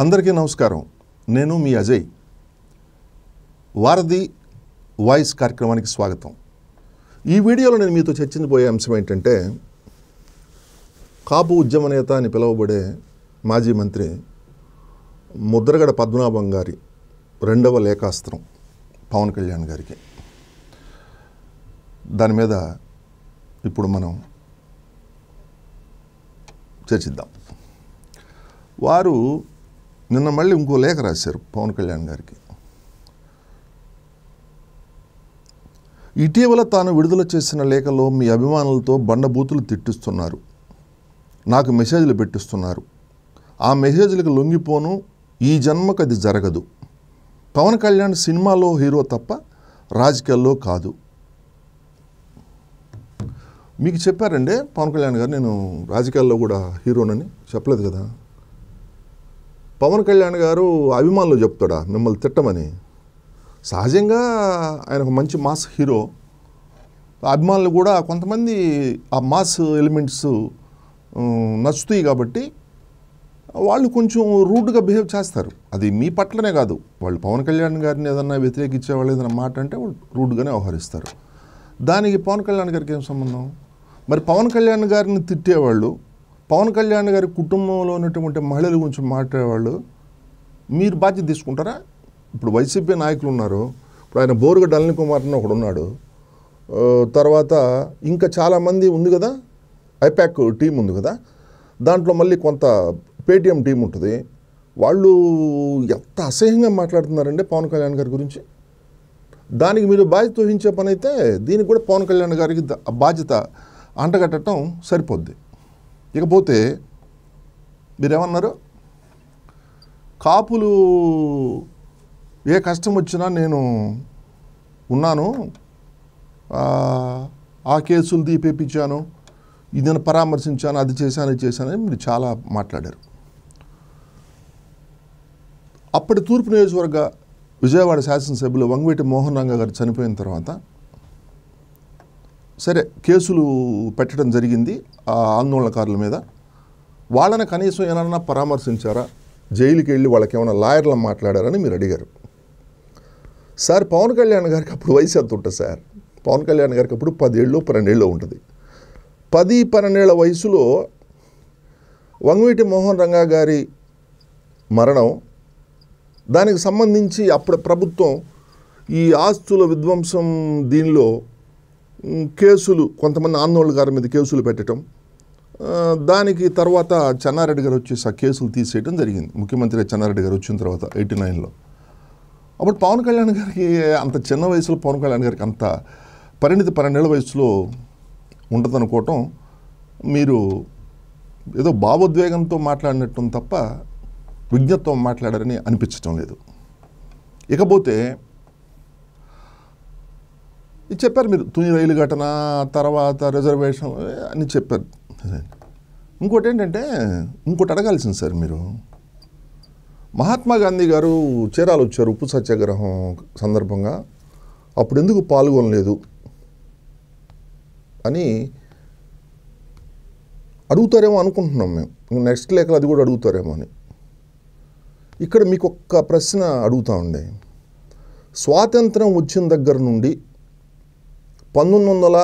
అందరికీ నమస్కారం నేను మీ అజయ్ వారధి వాయిస్ కార్యక్రమానికి స్వాగతం ఈ వీడియోలో నేను మీతో చర్చించబోయే అంశం ఏంటంటే కాపు ఉద్యమ నేత అని పిలువబడే మాజీ మంత్రి ముద్రగడ పద్మనాభం గారి రెండవ లేఖాస్త్రం పవన్ కళ్యాణ్ గారికి దాని మీద ఇప్పుడు మనం చర్చిద్దాం వారు నిన్న మళ్ళీ ఇంకో లేఖ రాశారు పవన్ కళ్యాణ్ గారికి ఇటీవల తాను విడుదల చేసిన లేఖలో మీ అభిమానులతో బండబూతులు తిట్టిస్తున్నారు నాకు మెసేజ్లు పెట్టిస్తున్నారు ఆ మెసేజ్లకు లొంగిపోను ఈ జన్మకు అది జరగదు పవన్ కళ్యాణ్ సినిమాలో హీరో తప్ప రాజకీయాల్లో కాదు మీకు చెప్పారండి పవన్ కళ్యాణ్ గారు నేను రాజకీయాల్లో కూడా హీరోనని చెప్పలేదు కదా పవన్ కళ్యాణ్ గారు అభిమానులు చెప్తాడా మిమ్మల్ని తిట్టమని సహజంగా ఆయన ఒక మంచి మాస్ హీరో అభిమానులు కూడా కొంతమంది ఆ మాస్ ఎలిమెంట్స్ నచ్చుతాయి కాబట్టి వాళ్ళు కొంచెం రూడ్గా బిహేవ్ చేస్తారు అది మీ పట్లనే కాదు వాళ్ళు పవన్ కళ్యాణ్ గారిని ఏదన్నా వ్యతిరేకించే వాళ్ళు ఏదైనా మాట అంటే వాళ్ళు రూడ్గానే వ్యవహరిస్తారు దానికి పవన్ కళ్యాణ్ గారికి ఏం సంబంధం మరి పవన్ కళ్యాణ్ గారిని తిట్టేవాళ్ళు పవన్ కళ్యాణ్ గారి కుటుంబంలో ఉన్నటువంటి మహిళల గురించి మాట్లాడేవాళ్ళు మీరు బాధ్యత తీసుకుంటారా ఇప్పుడు వైసీపీ నాయకులు ఉన్నారు ఇప్పుడు ఆయన బోరుగ డల్ని కుమార్ అని ఒకడు ఉన్నాడు తర్వాత ఇంకా చాలామంది ఉంది కదా ఐపాక్ టీం ఉంది కదా దాంట్లో మళ్ళీ కొంత పేటీఎం టీం ఉంటుంది వాళ్ళు ఎంత అసహ్యంగా మాట్లాడుతున్నారంటే పవన్ కళ్యాణ్ గారి గురించి దానికి మీరు బాధ్యత వహించే పని అయితే దీనికి కూడా పవన్ కళ్యాణ్ గారికి బాధ్యత అంటగట్టడం సరిపోద్ది ఇకపోతే మీరేమన్నారు కాపులు ఏ కష్టం వచ్చినా నేను ఉన్నాను ఆ కేసులు తీపేపించాను ఇదని పరామర్శించాను అది చేశాను ఇది చేశాను మీరు చాలా మాట్లాడారు అప్పటి తూర్పు నియోజకవర్గ విజయవాడ శాసనసభ్యులు వంగవేటి మోహన్ రంగ గారు చనిపోయిన తర్వాత సరే కేసులు పెట్టడం జరిగింది ఆ ఆందోళనకారుల మీద వాళ్ళని కనీసం ఏమన్నా పరామర్శించారా జైలుకి వెళ్ళి వాళ్ళకి ఏమైనా లాయర్లను మాట్లాడారని మీరు అడిగారు సార్ పవన్ కళ్యాణ్ గారికి అప్పుడు వయసు ఎంత ఉంటుంది సార్ పవన్ కళ్యాణ్ గారికి అప్పుడు పదేళ్ళు పన్నెండేళ్ళు ఉంటుంది పది పన్నెండేళ్ల వయసులో వంగవీటి మోహన్ రంగా గారి మరణం దానికి సంబంధించి అప్పుడు ప్రభుత్వం ఈ ఆస్తుల విధ్వంసం దీనిలో కేసులు కొంతమంది ఆందోళన గారి మీద కేసులు పెట్టడం దానికి తర్వాత చెన్నారెడ్డి గారు వచ్చేసి ఆ కేసులు తీసేయడం జరిగింది ముఖ్యమంత్రి చెన్నారెడ్డి గారు వచ్చిన తర్వాత ఎయిటీ నైన్లో అప్పుడు పవన్ కళ్యాణ్ గారికి అంత చిన్న వయసులో పవన్ కళ్యాణ్ గారికి అంత పరిణితి పన్నెండేళ్ల వయసులో ఉండదనుకోవటం మీరు ఏదో భావోద్వేగంతో మాట్లాడినట్టు తప్ప విజ్ఞత్వం మాట్లాడారని అనిపించటం లేదు ఇకపోతే ఇది చెప్పారు మీరు తుని రైలు ఘటన తర్వాత రిజర్వేషన్ అని చెప్పారు ఇంకోటి ఏంటంటే ఇంకోటి అడగాల్సింది సార్ మీరు మహాత్మా గాంధీ గారు చీరాలు వచ్చారు ఉప్పు సత్యాగ్రహం సందర్భంగా అప్పుడు ఎందుకు పాల్గొనలేదు అని అడుగుతారేమో అనుకుంటున్నాం మేము నెక్స్ట్ లేఖలు అది కూడా అడుగుతారేమో అని ఇక్కడ మీకు ఒక్క ప్రశ్న అడుగుతా ఉండే స్వాతంత్రం వచ్చిన దగ్గర నుండి పంతొమ్మిది వందల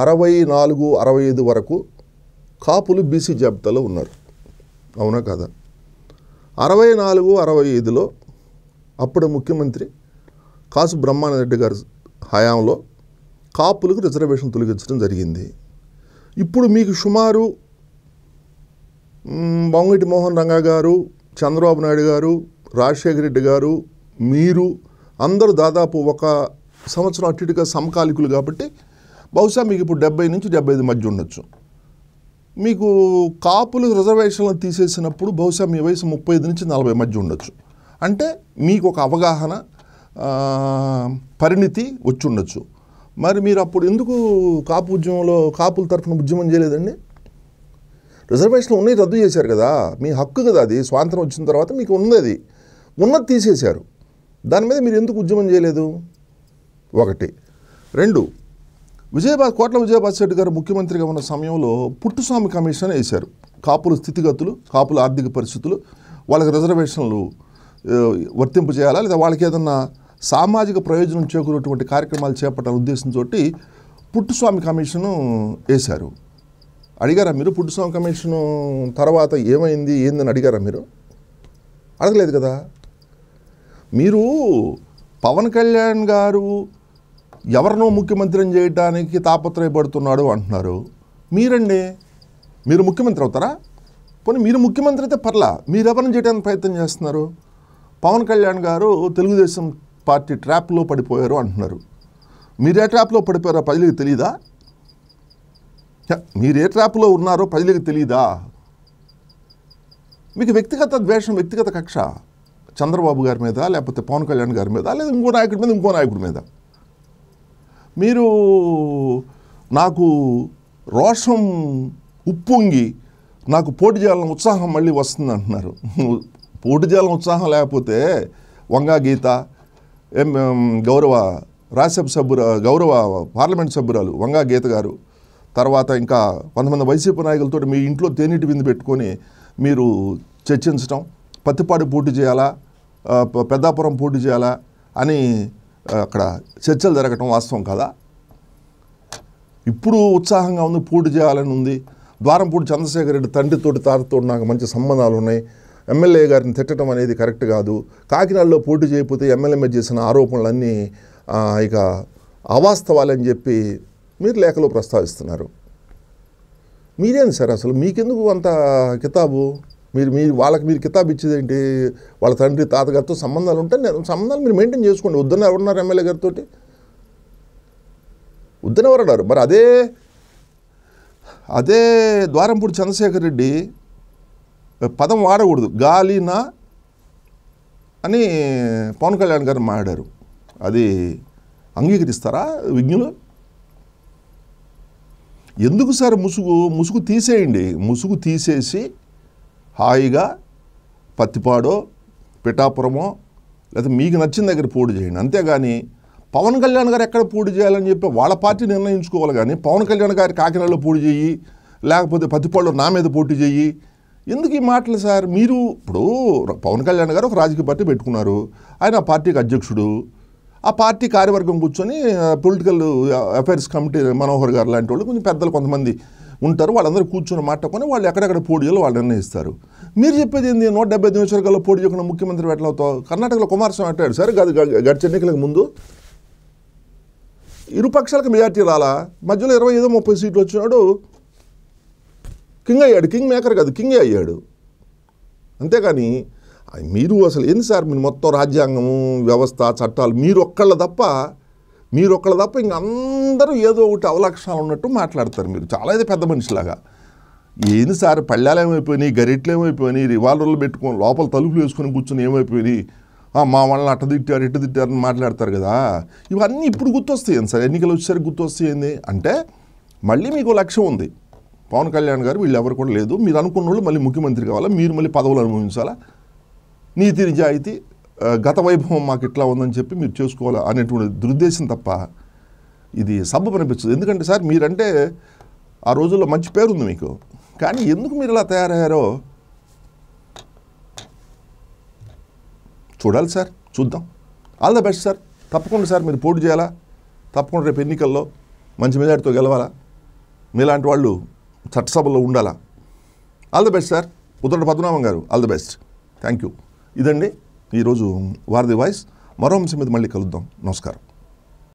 అరవై నాలుగు అరవై ఐదు వరకు కాపులు బీసీ జాబితాలో ఉన్నారు అవునా కదా అరవై నాలుగు అరవై ఐదులో అప్పుడు ముఖ్యమంత్రి కాసు రెడ్డి గారి హయాంలో కాపులకు రిజర్వేషన్ తొలగించడం జరిగింది ఇప్పుడు మీకు సుమారు బొంగటి మోహన్ రంగా గారు చంద్రబాబు నాయుడు గారు రాజశేఖర రెడ్డి గారు మీరు అందరూ దాదాపు ఒక సంవత్సరం అటు ఇటుగా సమకాలికులు కాబట్టి బహుశా మీకు ఇప్పుడు డెబ్బై నుంచి డెబ్బై ఐదు మధ్య ఉండొచ్చు మీకు కాపులు రిజర్వేషన్లు తీసేసినప్పుడు బహుశా మీ వయసు ముప్పై ఐదు నుంచి నలభై మధ్య ఉండొచ్చు అంటే మీకు ఒక అవగాహన పరిణితి వచ్చి ఉండొచ్చు మరి మీరు అప్పుడు ఎందుకు కాపు ఉద్యమంలో కాపుల తరఫున ఉద్యమం చేయలేదండి రిజర్వేషన్లు ఉన్నాయి రద్దు చేశారు కదా మీ హక్కు కదా అది స్వాతంత్రం వచ్చిన తర్వాత మీకు ఉన్నది ఉన్నది తీసేశారు దాని మీద మీరు ఎందుకు ఉద్యమం చేయలేదు ఒకటి రెండు విజయభా కోట్ల విజయబాద్ రెడ్డి గారు ముఖ్యమంత్రిగా ఉన్న సమయంలో పుట్టుస్వామి కమిషన్ వేశారు కాపుల స్థితిగతులు కాపుల ఆర్థిక పరిస్థితులు వాళ్ళకి రిజర్వేషన్లు వర్తింపు చేయాలా లేదా వాళ్ళకి ఏదన్నా సామాజిక ప్రయోజనం చేకూరేటువంటి కార్యక్రమాలు చేపట్టాల ఉద్దేశంతో పుట్టుస్వామి కమిషను వేశారు అడిగారా మీరు పుట్టుస్వామి కమిషను తర్వాత ఏమైంది ఏందని అడిగారా మీరు అడగలేదు కదా మీరు పవన్ కళ్యాణ్ గారు ఎవరినో ముఖ్యమంత్రిని చేయడానికి తాపత్రయపడుతున్నాడు అంటున్నారు మీరండి మీరు ముఖ్యమంత్రి అవుతారా పోనీ మీరు ముఖ్యమంత్రి అయితే పర్లా ఎవరిని చేయడానికి ప్రయత్నం చేస్తున్నారు పవన్ కళ్యాణ్ గారు తెలుగుదేశం పార్టీ ట్రాప్లో పడిపోయారు అంటున్నారు మీరు ఏ ట్రాప్లో పడిపోయారో ప్రజలకు తెలీదా మీరు ఏ ట్రాప్లో ఉన్నారో ప్రజలకు తెలీదా మీకు వ్యక్తిగత ద్వేషం వ్యక్తిగత కక్ష చంద్రబాబు గారి మీద లేకపోతే పవన్ కళ్యాణ్ గారి మీద లేదా ఇంకో నాయకుడి మీద ఇంకో నాయకుడి మీద మీరు నాకు రోషం ఉప్పొంగి నాకు పోటీ చేయాలని ఉత్సాహం మళ్ళీ వస్తుంది అంటున్నారు పోటీ చేయాలని ఉత్సాహం లేకపోతే వంగా గీత ఎం గౌరవ రాజ్యసభ సభ్యురా గౌరవ పార్లమెంట్ సభ్యురాలు వంగా గీత గారు తర్వాత ఇంకా కొంతమంది వైసీపీ నాయకులతో మీ ఇంట్లో తేనెటి విందు పెట్టుకొని మీరు చర్చించడం పత్తిపాడు పోటీ చేయాలా పెద్దాపురం పోటీ చేయాలా అని అక్కడ చర్చలు జరగటం వాస్తవం కదా ఇప్పుడు ఉత్సాహంగా ఉంది పూర్తి చేయాలని ఉంది ద్వారంపూడి చంద్రశేఖర్ రెడ్డి తండ్రితోటి తాతతో నాకు మంచి సంబంధాలు ఉన్నాయి ఎమ్మెల్యే గారిని తిట్టడం అనేది కరెక్ట్ కాదు కాకినాడలో పోటీ చేయకపోతే ఎమ్మెల్యే మీద చేసిన ఆరోపణలన్నీ ఇక అవాస్తవాలని చెప్పి మీరు లేఖలో ప్రస్తావిస్తున్నారు మీరేంది సార్ అసలు మీకెందుకు అంత కితాబు మీరు మీరు వాళ్ళకి మీరు కితాబ్ ఇచ్చేది ఏంటి వాళ్ళ తండ్రి తాతగారితో సంబంధాలు ఉంటే నేను సంబంధాలు మీరు మెయింటైన్ చేసుకోండి వద్దని ఎవరున్నారు ఎమ్మెల్యే గారితో వద్దని ఎవరన్నారు మరి అదే అదే ద్వారంపూడి చంద్రశేఖర్ రెడ్డి పదం వాడకూడదు గాలినా అని పవన్ కళ్యాణ్ గారు మాడారు అది అంగీకరిస్తారా విజ్ఞులు ఎందుకు సార్ ముసుగు ముసుగు తీసేయండి ముసుగు తీసేసి హాయిగా పత్తిపాడో పిఠాపురమో లేదా మీకు నచ్చిన దగ్గర పూడి చేయండి అంతేగాని పవన్ కళ్యాణ్ గారు ఎక్కడ పూడి చేయాలని చెప్పి వాళ్ళ పార్టీ నిర్ణయించుకోవాలి కానీ పవన్ కళ్యాణ్ గారి కాకినాడలో పోటీ చేయి లేకపోతే పత్తిపాడులో నా మీద పోటీ చేయి ఎందుకు ఈ మాటలు సార్ మీరు ఇప్పుడు పవన్ కళ్యాణ్ గారు ఒక రాజకీయ పార్టీ పెట్టుకున్నారు ఆయన ఆ పార్టీకి అధ్యక్షుడు ఆ పార్టీ కార్యవర్గం కూర్చొని పొలిటికల్ అఫైర్స్ కమిటీ మనోహర్ గారు లాంటి వాళ్ళు కొంచెం పెద్దలు కొంతమంది ఉంటారు వాళ్ళందరూ కూర్చుని మాట్లాడుకొని వాళ్ళు ఎక్కడెక్కడ పోటీలు వాళ్ళు నిర్ణయిస్తారు మీరు చెప్పేది ఏంది నూట డెబ్బై ఐదు నిమిషాల్లో పోటీ చేయకుండా ముఖ్యమంత్రి ఎట్లవుతావు కర్ణాటకలో కుమారస్వామి అట్టాడు సరే కాదు గడిచి ఎన్నికలకు ముందు ఇరు పక్షాలకు మెజార్టీ రాలా మధ్యలో ఇరవై ఐదో ముప్పై సీట్లు వచ్చినాడు కింగ్ అయ్యాడు కింగ్ మేకర్ కాదు కింగ్ అయ్యాడు అంతేకాని మీరు అసలు ఏంది సార్ మీరు మొత్తం రాజ్యాంగము వ్యవస్థ చట్టాలు మీరు ఒక్కళ్ళ తప్ప మీరు ఒకళ్ళ తప్ప ఇంక అందరూ ఏదో ఒకటి అవలక్షణాలు ఉన్నట్టు మాట్లాడతారు మీరు చాలా ఇది పెద్ద మనిషిలాగా ఏంది సార్ పళ్ళాలు ఏమైపోయినాయి గరిట్లు ఏమైపోయినాయి రివాల్వర్లు పెట్టుకొని లోపల తలుపులు వేసుకొని కూర్చొని ఏమైపోయినాయి మా వాళ్ళని అట్ట తిట్టారు ఇట్ట తిట్టారని మాట్లాడతారు కదా ఇవన్నీ ఇప్పుడు గుర్తొస్తాయి సార్ ఎన్నికలు వచ్చేసరికి గుర్తొస్తాయి అంటే మళ్ళీ మీకు లక్ష్యం ఉంది పవన్ కళ్యాణ్ గారు వీళ్ళు ఎవరు కూడా లేదు మీరు అనుకున్న వాళ్ళు మళ్ళీ ముఖ్యమంత్రి కావాలా మీరు మళ్ళీ పదవులు అనుభవించాలా నీతి నిజాయితీ గత వైభవం మాకు ఇట్లా ఉందని చెప్పి మీరు చేసుకోవాలి అనేటువంటి దురుద్దేశం తప్ప ఇది సబ్బు అనిపించదు ఎందుకంటే సార్ మీరంటే ఆ రోజుల్లో మంచి పేరు ఉంది మీకు కానీ ఎందుకు మీరు ఇలా తయారయ్యారో చూడాలి సార్ చూద్దాం ఆల్ ద బెస్ట్ సార్ తప్పకుండా సార్ మీరు పోటీ చేయాలా తప్పకుండా రేపు ఎన్నికల్లో మంచి మెజార్టీతో గెలవాలా మీలాంటి వాళ్ళు చట్టసభలో ఉండాలా ఆల్ ద బెస్ట్ సార్ ఉత్తర పద్మనాభం గారు all the best thank you ఇదండి ఈరోజు వారది వాయిస్ మరో అంశం మీద మళ్ళీ కలుద్దాం నమస్కారం